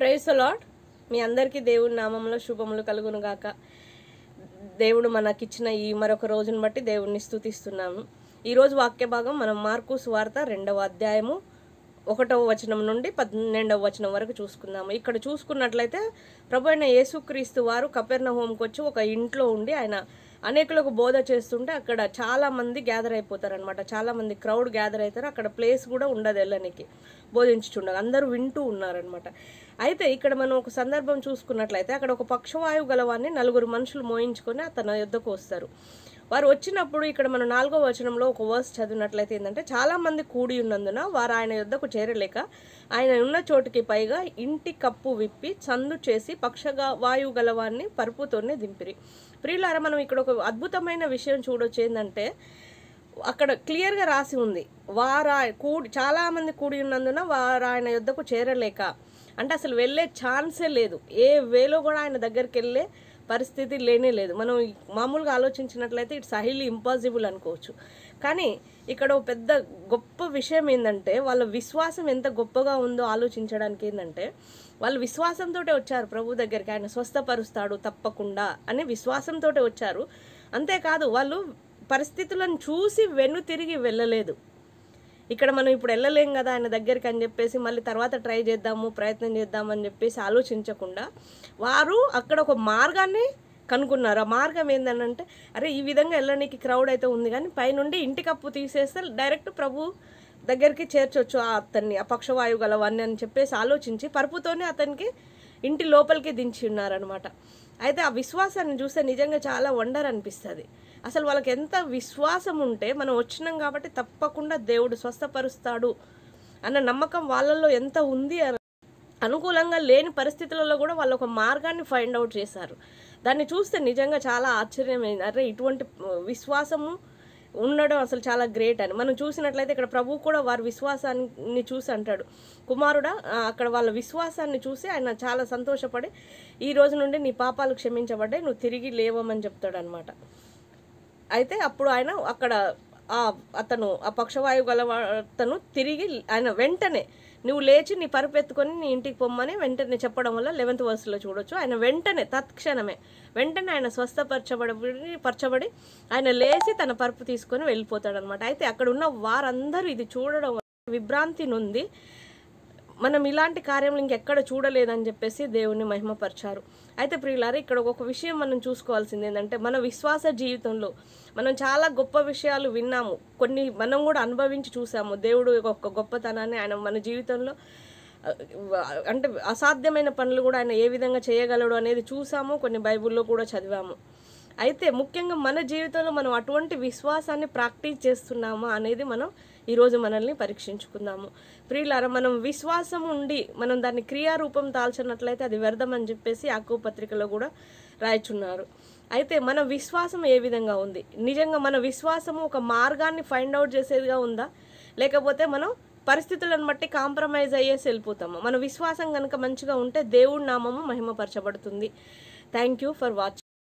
price అలాడ్ మీ అందరికీ దేవుడి నామంలో శుభములు కలుగును గాక దేవుడు మనకిచ్చిన ఈ మరొక రోజును బట్టి దేవుడిని స్థుతిస్తున్నాము ఈరోజు వాక్య భాగం మనం మార్కు వార్త రెండవ అధ్యాయము ఒకటవ వచనం నుండి పన్నెండవ వచనం వరకు చూసుకుందాము ఇక్కడ చూసుకున్నట్లయితే ప్రభు అయిన యేసుక్రీస్తు వారు కపెర్ణ హోంకి వచ్చి ఒక ఇంట్లో ఉండి ఆయన అనేకులకు బోధ చేస్తుంటే అక్కడ చాలామంది గ్యాదర్ అయిపోతారనమాట చాలామంది క్రౌడ్ గ్యాదర్ అవుతారు అక్కడ ప్లేస్ కూడా ఉండదు వెళ్ళనికి బోధించుచుండగా అందరూ వింటూ ఉన్నారనమాట అయితే ఇక్కడ మనం ఒక సందర్భం చూసుకున్నట్లయితే అక్కడ ఒక పక్షవాయువు గలవాన్ని నలుగురు మనుషులు మోయించుకొని తన యుద్ధకు వస్తారు వారు వచ్చినప్పుడు ఇక్కడ మనం నాలుగో వచనంలో ఒక వర్స్ చదివినట్లయితే ఏంటంటే చాలామంది కూడి ఉన్నందున వారు ఆయన యుద్ధకు చేరలేక ఆయన ఉన్న చోటుకి పైగా ఇంటి కప్పు విప్పి చందు చేసి పక్షగా వాయువు గలవాన్ని పరుపుతోనే దింపిరి ప్రియులారా మనం ఇక్కడ ఒక అద్భుతమైన విషయం చూడొచ్చు ఏంటంటే అక్కడ క్లియర్గా రాసి ఉంది వారా కూడి చాలామంది కూడి ఉన్నందున వారు ఆయన యుద్ధకు చేరలేక అంటే అసలు వెళ్ళే ఛాన్సే లేదు ఏ వేలో కూడా ఆయన దగ్గరికి వెళ్ళే పరిస్థితి లేనే లేదు మనం మామూలుగా ఆలోచించినట్లయితే ఇట్స్ హైలీ ఇంపాసిబుల్ అనుకోవచ్చు కానీ ఇక్కడ ఒక పెద్ద గొప్ప విషయం ఏంటంటే వాళ్ళ విశ్వాసం ఎంత గొప్పగా ఉందో ఆలోచించడానికి ఏంటంటే వాళ్ళు విశ్వాసంతో వచ్చారు ప్రభు దగ్గరికి ఆయన స్వస్థపరుస్తాడు తప్పకుండా అనే విశ్వాసంతో వచ్చారు అంతేకాదు వాళ్ళు పరిస్థితులను చూసి వెను తిరిగి వెళ్ళలేదు ఇక్కడ మనం ఇప్పుడు వెళ్ళలేం కదా ఆయన దగ్గరికి అని చెప్పేసి మళ్ళీ తర్వాత ట్రై చేద్దాము ప్రయత్నం చేద్దామని చెప్పేసి ఆలోచించకుండా వారు అక్కడ ఒక మార్గాన్ని కనుక్కున్నారు ఆ మార్గం ఏంటంటే అరే ఈ విధంగా వెళ్ళడానికి క్రౌడ్ అయితే ఉంది కానీ పైనుండి ఇంటికప్పు తీసేస్తే డైరెక్ట్ ప్రభు దగ్గరికి చేర్చొచ్చు ఆ అతన్ని ఆ పక్షవాయువు గలవాన్ని అని చెప్పేసి ఆలోచించి పరుపుతోనే అతనికి ఇంటి లోపలికి దించి ఉన్నారనమాట అయితే ఆ విశ్వాసాన్ని చూస్తే నిజంగా చాలా వండర్ అనిపిస్తుంది అసలు వాళ్ళకి ఎంత విశ్వాసం ఉంటే మనం వచ్చినాం కాబట్టి తప్పకుండా దేవుడు స్వస్థపరుస్తాడు అన్న నమ్మకం వాళ్ళల్లో ఎంత ఉంది అని అనుకూలంగా లేని పరిస్థితులలో కూడా వాళ్ళు ఒక మార్గాన్ని ఫైండ్ అవుట్ చేశారు దాన్ని చూస్తే నిజంగా చాలా ఆశ్చర్యమైంది అరే ఇటువంటి విశ్వాసము ఉండడం అసలు చాలా గ్రేట్ అని మనం చూసినట్లయితే ఇక్కడ ప్రభు కూడా వారి విశ్వాసాన్ని చూసి అంటాడు కుమారుడా అక్కడ వాళ్ళ విశ్వాసాన్ని చూసి ఆయన చాలా సంతోషపడి ఈ రోజు నుండి నీ పాపాలు క్షమించబడ్డాయి నువ్వు తిరిగి లేవమని చెప్తాడనమాట అయితే అప్పుడు ఆయన అక్కడ అతను ఆ పక్షవాయువు గల అతను తిరిగి ఆయన వెంటనే నువ్వు లేచి నీ పరుపు ఎత్తుకొని నీ ఇంటికి పొమ్మని వెంటనే చెప్పడం వల్ల లెవెంత్ వర్స్లో చూడొచ్చు ఆయన వెంటనే తత్క్షణమే వెంటనే ఆయన స్వస్థపరచబడి పరచబడి ఆయన లేచి తన పరుపు తీసుకొని వెళ్ళిపోతాడనమాట అయితే అక్కడ ఉన్న వారందరూ ఇది చూడడం విభ్రాంతి నుండి మనం ఇలాంటి కార్యములు ఇంకెక్కడ చూడలేదని చెప్పేసి దేవుణ్ణి మహిమపరచారు అయితే ప్రియులారు ఇక్కడ ఒక విషయం మనం చూసుకోవాల్సింది ఏంటంటే మన విశ్వాస జీవితంలో మనం చాలా గొప్ప విషయాలు విన్నాము కొన్ని మనం కూడా అనుభవించి చూసాము దేవుడు ఒక గొప్పతనాన్ని ఆయన మన జీవితంలో అంటే అసాధ్యమైన పనులు కూడా ఆయన ఏ విధంగా చేయగలడు అనేది చూసాము కొన్ని బైబుల్లో కూడా చదివాము అయితే ముఖ్యంగా మన జీవితంలో మనం అటువంటి విశ్వాసాన్ని ప్రాక్టీస్ చేస్తున్నామా అనేది మనం ఈరోజు మనల్ని పరీక్షించుకుందాము ప్రియులారా మనం విశ్వాసం ఉండి మనం దాన్ని క్రియారూపం దాల్చినట్లయితే అది వ్యర్థం అని చెప్పేసి ఆకు పత్రికలో కూడా రాయచున్నారు అయితే మన విశ్వాసం ఏ విధంగా ఉంది నిజంగా మన విశ్వాసము ఒక మార్గాన్ని ఫైండ్ అవుట్ చేసేదిగా ఉందా లేకపోతే మనం పరిస్థితులను బట్టి కాంప్రమైజ్ అయ్యేసి వెళ్ళిపోతాము మన విశ్వాసం కనుక మంచిగా ఉంటే దేవుడి నామము మహిమపరచబడుతుంది థ్యాంక్ యూ ఫర్ వాచింగ్